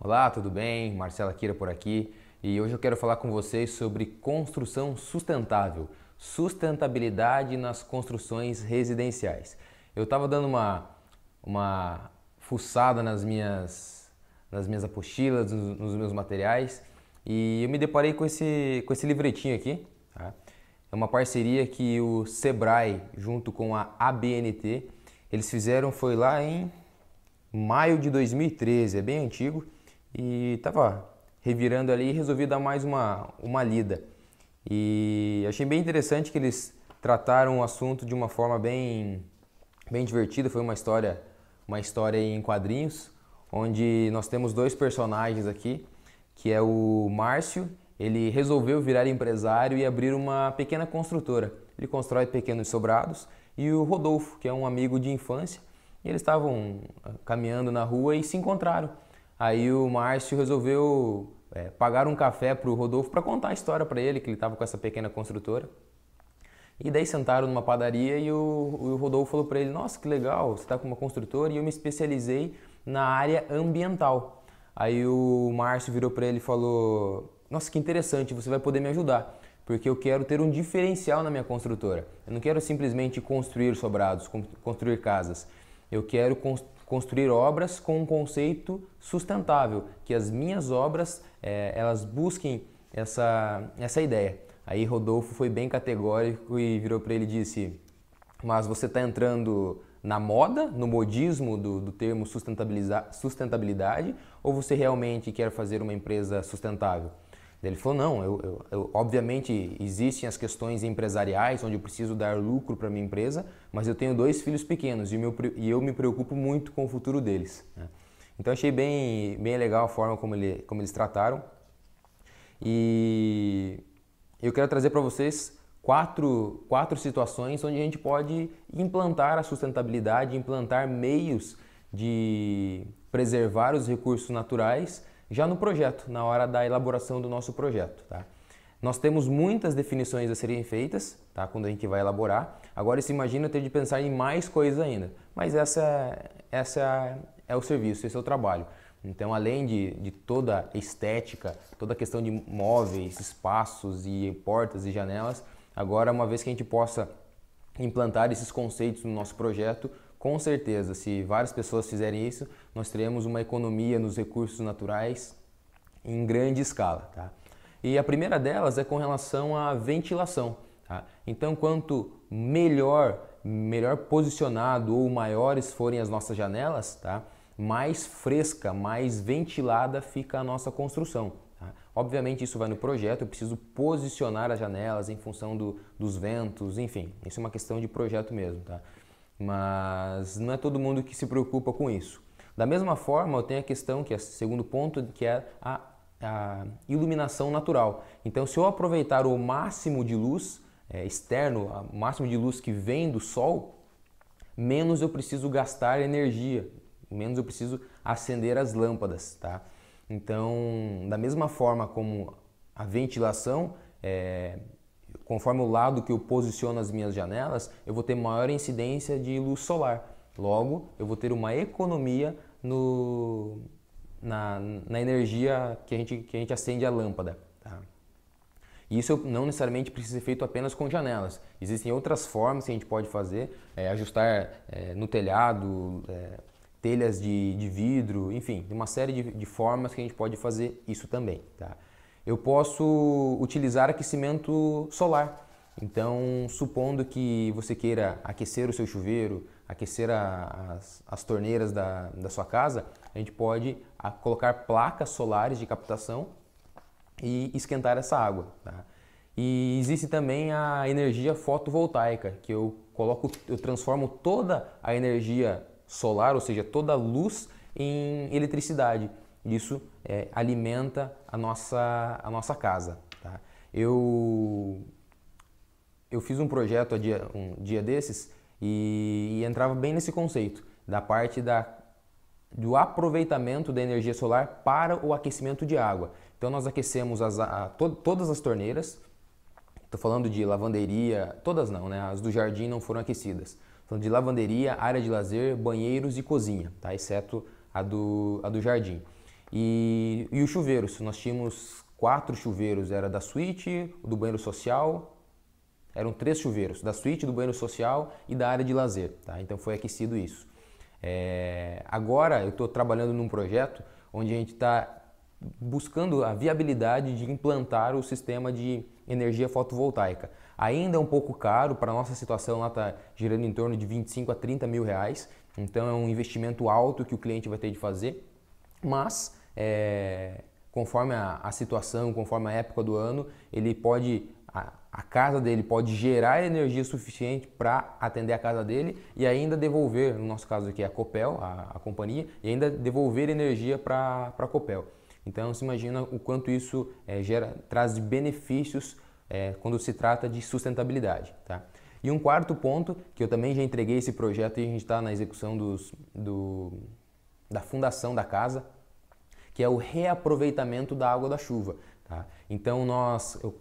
Olá, tudo bem? Marcela Kira por aqui e hoje eu quero falar com vocês sobre construção sustentável, sustentabilidade nas construções residenciais. Eu estava dando uma, uma fuçada nas minhas, nas minhas apostilas, nos, nos, meus materiais e eu me deparei com esse, com esse livretinho aqui. Tá? É uma parceria que o Sebrae, junto com a ABNT, eles fizeram foi lá em maio de 2013, é bem antigo e tava revirando ali e resolvi dar mais uma, uma lida. E achei bem interessante que eles trataram o assunto de uma forma bem, bem divertida. Foi uma história, uma história em quadrinhos, onde nós temos dois personagens aqui, que é o Márcio. Ele resolveu virar empresário e abrir uma pequena construtora. Ele constrói pequenos sobrados. E o Rodolfo, que é um amigo de infância, eles estavam ah, caminhando na rua e se encontraram. Aí o Márcio resolveu é, pagar um café para o Rodolfo para contar a história para ele, que ele estava com essa pequena construtora. E daí sentaram numa padaria e o, o Rodolfo falou para ele: Nossa, que legal, você está com uma construtora e eu me especializei na área ambiental. Aí o Márcio virou para ele e falou: Nossa, que interessante, você vai poder me ajudar, porque eu quero ter um diferencial na minha construtora. Eu não quero simplesmente construir sobrados, construir casas. Eu quero construir obras com um conceito sustentável, que as minhas obras é, elas busquem essa, essa ideia. Aí Rodolfo foi bem categórico e virou para ele e disse: Mas você está entrando na moda, no modismo do, do termo sustentabilidade, ou você realmente quer fazer uma empresa sustentável? Ele falou: não, eu, eu, eu, obviamente existem as questões empresariais, onde eu preciso dar lucro para minha empresa, mas eu tenho dois filhos pequenos e, meu, e eu me preocupo muito com o futuro deles. Né? Então achei bem, bem legal a forma como, ele, como eles trataram. E eu quero trazer para vocês quatro, quatro situações onde a gente pode implantar a sustentabilidade, implantar meios de preservar os recursos naturais já no projeto, na hora da elaboração do nosso projeto. Tá? Nós temos muitas definições a serem feitas tá? quando a gente vai elaborar. Agora se imagina ter de pensar em mais coisas ainda. Mas essa, essa é o serviço, esse é o trabalho. Então, além de, de toda a estética, toda a questão de móveis, espaços e portas e janelas, agora, uma vez que a gente possa implantar esses conceitos no nosso projeto, com certeza, se várias pessoas fizerem isso, nós teremos uma economia nos recursos naturais em grande escala. Tá? E a primeira delas é com relação à ventilação. Tá? Então, quanto melhor, melhor posicionado ou maiores forem as nossas janelas, tá? mais fresca, mais ventilada fica a nossa construção. Tá? Obviamente isso vai no projeto, eu preciso posicionar as janelas em função do, dos ventos, enfim, isso é uma questão de projeto mesmo. Tá? mas não é todo mundo que se preocupa com isso. Da mesma forma, eu tenho a questão que é o segundo ponto, que é a, a iluminação natural. Então, se eu aproveitar o máximo de luz é, externo, o máximo de luz que vem do sol, menos eu preciso gastar energia, menos eu preciso acender as lâmpadas, tá? Então, da mesma forma como a ventilação é, conforme o lado que eu posiciono as minhas janelas, eu vou ter maior incidência de luz solar. Logo, eu vou ter uma economia no, na, na energia que a, gente, que a gente acende a lâmpada. Tá? Isso não necessariamente precisa ser feito apenas com janelas. Existem outras formas que a gente pode fazer, é, ajustar é, no telhado, é, telhas de, de vidro, enfim, uma série de, de formas que a gente pode fazer isso também. Tá? eu posso utilizar aquecimento solar. Então, supondo que você queira aquecer o seu chuveiro, aquecer a, as, as, torneiras da, da sua casa, a gente pode a, ah, colocar placas solares de captação e esquentar essa água. Tá? E existe também a energia fotovoltaica, que eu coloco, eu transformo toda a energia solar, ou seja, toda a luz em eletricidade. Isso é, alimenta a nossa, a nossa casa. Tá? Eu, eu fiz um projeto um dia desses e, e entrava bem nesse conceito da parte da, do aproveitamento da energia solar para o aquecimento de água. Então nós aquecemos as, a, to, todas as torneiras, estou falando de lavanderia, todas não, né? as do jardim não foram aquecidas. Falando de lavanderia, área de lazer, banheiros e cozinha, tá? exceto a do, a do jardim. E, e os chuveiros, nós tínhamos quatro chuveiros, era da suíte, do banheiro social, eram três chuveiros, da suíte, do banheiro social e da área de lazer, tá? Então foi aquecido isso. É, agora eu estou trabalhando num projeto onde a gente está buscando a viabilidade de implantar o sistema de energia fotovoltaica. Ainda é um pouco caro, para a nossa situação lá está girando em torno de 25 a 30 mil reais, então é um investimento alto que o cliente vai ter de fazer, mas é, conforme a, a, situação, conforme a época do ano, ele pode a, a casa dele pode gerar energia suficiente para atender a casa dele e ainda devolver, no nosso caso aqui é a Copel, a, a companhia, e ainda devolver energia para a Copel. Então se imagina o quanto isso é, gera, traz benefícios é, quando se trata de sustentabilidade. Tá? E um quarto ponto, que eu também já entreguei esse projeto e a gente está na execução dos, do, da fundação da casa, que é o reaproveitamento da água da chuva. Tá? Então nós eu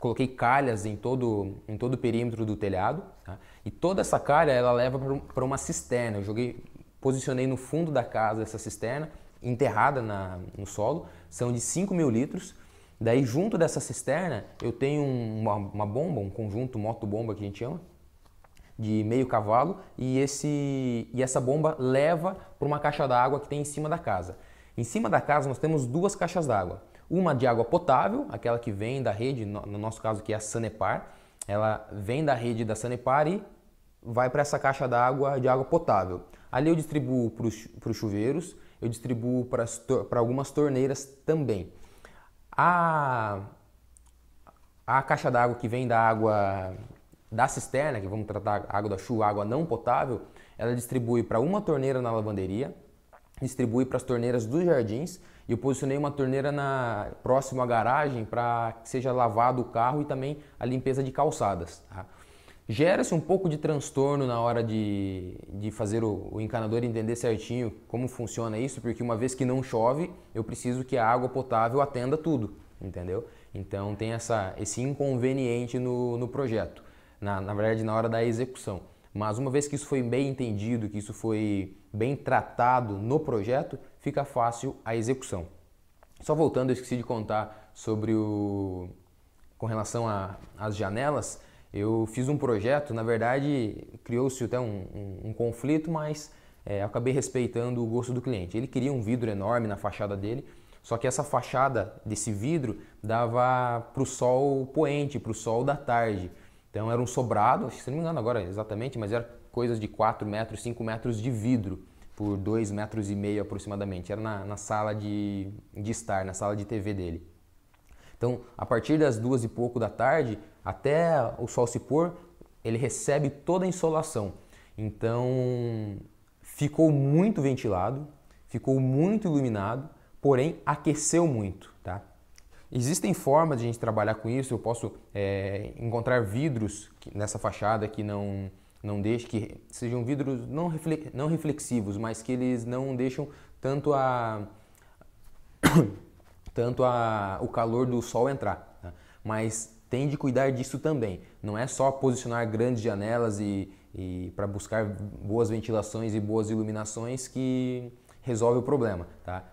coloquei calhas em todo em todo o perímetro do telhado tá? e toda essa calha ela leva para uma cisterna. Eu joguei, posicionei no fundo da casa essa cisterna enterrada na, no solo, são de 5 mil litros. Daí, junto dessa cisterna, eu tenho uma, uma bomba, um conjunto moto-bomba que a gente chama, de meio cavalo, e, esse, e essa bomba leva para uma caixa d'água que tem em cima da casa. Em cima da casa nós temos duas caixas d'água. Uma de água potável, aquela que vem da rede, no nosso caso que é a Sanepar, ela vem da rede da Sanepar e vai para essa caixa d'água de água potável. Ali eu distribuo para os chuveiros, eu distribuo para algumas torneiras também. A, a caixa d'água que vem da água da cisterna, que vamos tratar água da chuva, água não potável, ela distribui para uma torneira na lavanderia, distribui para as torneiras dos jardins. E eu posicionei uma torneira na próximo à garagem para que seja lavado o carro e também a limpeza de calçadas. Tá? Gera-se um pouco de transtorno na hora de, de fazer o, o encanador entender certinho como funciona isso, porque uma vez que não chove, eu preciso que a água potável atenda tudo, entendeu? Então tem essa, esse inconveniente no, no projeto, na, na verdade na hora da execução. Mas uma vez que isso foi bem entendido, que isso foi bem tratado no projeto, fica fácil a execução. Só voltando, eu esqueci de contar sobre o. com relação às janelas. Eu fiz um projeto, na verdade, criou-se até um, um, um, conflito, mas é, acabei respeitando o gosto do cliente. Ele queria um vidro enorme na fachada dele, só que essa fachada desse vidro dava para o sol poente, para o sol da tarde. Então era um sobrado, se não me engano agora exatamente, mas era coisas de 4 metros, 5 metros de vidro por 2 metros e meio aproximadamente. Era na, na sala de, de estar, na sala de TV dele. Então, a partir das duas e pouco da tarde até o sol se pôr, ele recebe toda a insolação. Então, ficou muito ventilado, ficou muito iluminado, porém aqueceu muito, tá? Existem formas de a gente trabalhar com isso. Eu posso é, encontrar vidros nessa fachada que não não deixe que sejam vidros não, refle, não reflexivos, mas que eles não deixam tanto a tanto a, o calor do sol entrar. Né? Mas tem de cuidar disso também. Não é só posicionar grandes janelas e, e para buscar boas ventilações e boas iluminações que resolve o problema, tá?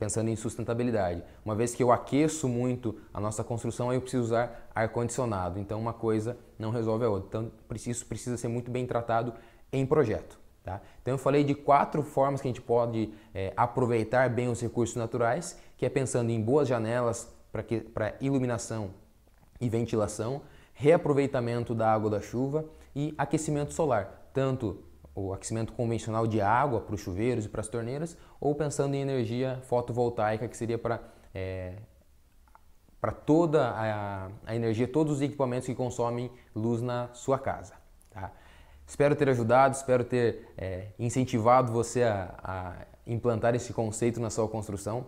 pensando em sustentabilidade. Uma vez que eu aqueço muito a nossa construção, eu preciso usar ar-condicionado. Então, uma coisa não resolve a outra. Então, isso precisa ser muito bem tratado em projeto. Tá? Então, eu falei de quatro formas que a gente pode é, aproveitar bem os recursos naturais, que é pensando em boas janelas para iluminação e ventilação, reaproveitamento da água da chuva e aquecimento solar, tanto o aquecimento convencional de água para os chuveiros e para as torneiras, ou pensando em energia fotovoltaica, que seria para é, para toda a, a, energia, todos os equipamentos que consomem luz na sua casa. Tá? Espero ter ajudado, espero ter é, incentivado você a, a implantar esse conceito na sua construção.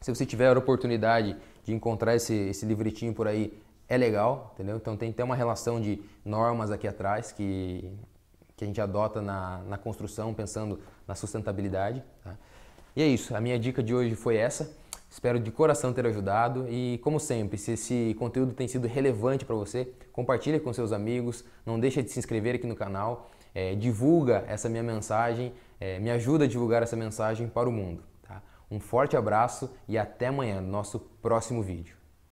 Se você tiver a oportunidade de encontrar esse, esse livretinho por aí, é legal, entendeu? Então tem até uma relação de normas aqui atrás que que a gente adota na, na construção, pensando na sustentabilidade. Tá? E é isso, a minha dica de hoje foi essa. Espero de coração ter ajudado e, como sempre, se esse conteúdo tem sido relevante para você, compartilhe com seus amigos, não deixa de se inscrever aqui no canal, é, divulga essa minha mensagem, é, me ajuda a divulgar essa mensagem para o mundo. Tá? Um forte abraço e até amanhã no nosso próximo vídeo.